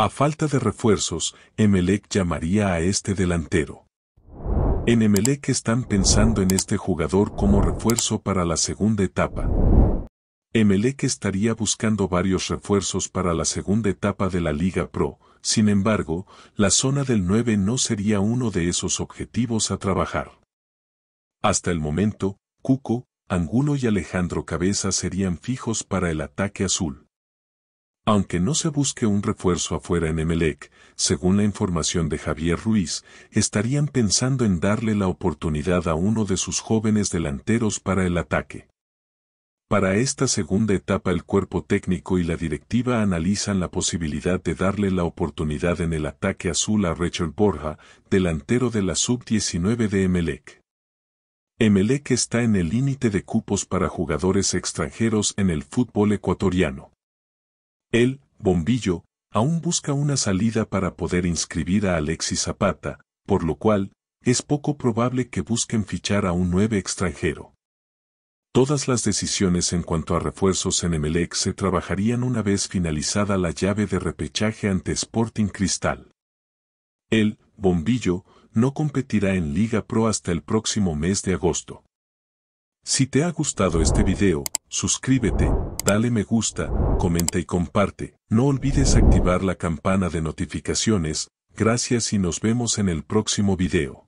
A falta de refuerzos, Emelec llamaría a este delantero. En Emelec están pensando en este jugador como refuerzo para la segunda etapa. Emelec estaría buscando varios refuerzos para la segunda etapa de la Liga Pro, sin embargo, la zona del 9 no sería uno de esos objetivos a trabajar. Hasta el momento, Cuco, Angulo y Alejandro Cabeza serían fijos para el ataque azul. Aunque no se busque un refuerzo afuera en Emelec, según la información de Javier Ruiz, estarían pensando en darle la oportunidad a uno de sus jóvenes delanteros para el ataque. Para esta segunda etapa el cuerpo técnico y la directiva analizan la posibilidad de darle la oportunidad en el ataque azul a Rachel Borja, delantero de la sub-19 de Emelec. Emelec está en el límite de cupos para jugadores extranjeros en el fútbol ecuatoriano. El bombillo aún busca una salida para poder inscribir a Alexis Zapata, por lo cual, es poco probable que busquen fichar a un nueve extranjero. Todas las decisiones en cuanto a refuerzos en Emelec se trabajarían una vez finalizada la llave de repechaje ante Sporting Cristal. El Bombillo no competirá en Liga Pro hasta el próximo mes de agosto. Si te ha gustado este video, suscríbete, dale me gusta, Comenta y comparte. No olvides activar la campana de notificaciones. Gracias y nos vemos en el próximo video.